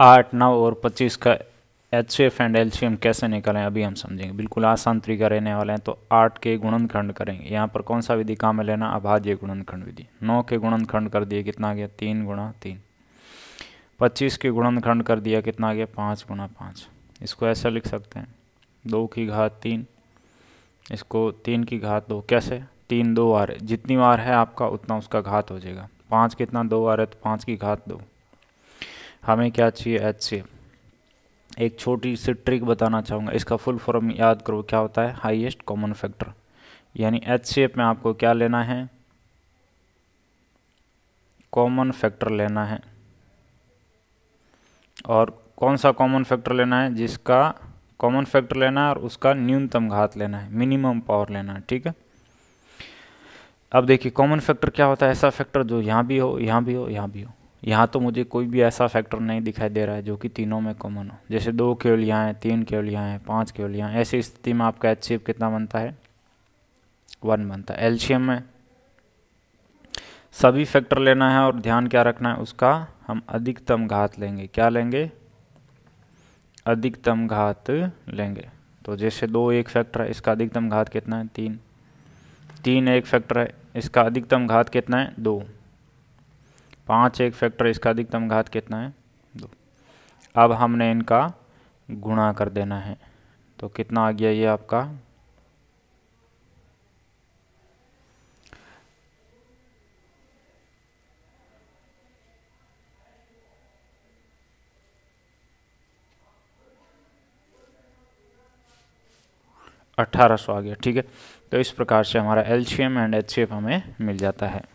आठ नौ और पच्चीस का एच एफ एंड एल कैसे निकालें अभी हम समझेंगे बिल्कुल आसान तरीका रहने वाले हैं तो आठ के गुणनखंड करेंगे यहाँ पर कौन सा विधि काम में लेना अभाज्य गुणनखंड विधि नौ के गुणनखंड कर दिए कितना आ गया तीन गुणा तीन पच्चीस के गुणनखंड कर दिया कितना आ गया पाँच गुणा पाँच इसको ऐसा लिख सकते हैं दो की घात तीन इसको तीन की घात दो कैसे तीन दो आर है जितनी बार है आपका उतना उसका घात हो जाएगा पाँच कितना दो आर है तो पाँच की घात दो हमें क्या चाहिए एच सी एक छोटी सी ट्रिक बताना चाहूँगा इसका फुल फॉर्म याद करो क्या होता है हाईएस्ट कॉमन फैक्टर यानी एच शेप में आपको क्या लेना है कॉमन फैक्टर लेना है और कौन सा कॉमन फैक्टर लेना है जिसका कॉमन फैक्टर लेना है और उसका न्यूनतम घात लेना है मिनिमम पावर लेना है ठीक है अब देखिए कॉमन फैक्टर क्या होता है ऐसा फैक्टर जो यहाँ भी हो यहाँ भी हो यहाँ भी हो यहाँ तो मुझे कोई भी ऐसा फैक्टर नहीं दिखाई दे रहा है जो कि तीनों में कॉमन हो जैसे दो केवलियाँ हैं तीन केवलियाँ हैं पाँच केवलियाँ हैं ऐसी स्थिति में आपका एच कितना बनता है वन बनता है एल्शियम में सभी फैक्टर लेना है और ध्यान क्या रखना है उसका हम अधिकतम घात लेंगे क्या लेंगे अधिकतम घात लेंगे तो जैसे दो एक फैक्टर है इसका अधिकतम घात कितना है तीन तीन एक फैक्टर है इसका अधिकतम घात कितना है दो पाँच एक फैक्टर इसका अधिकतम घात कितना है दो अब हमने इनका गुणा कर देना है तो कितना आ गया ये आपका अट्ठारह सौ आ गया ठीक है तो इस प्रकार से हमारा एल एंड एच हमें मिल जाता है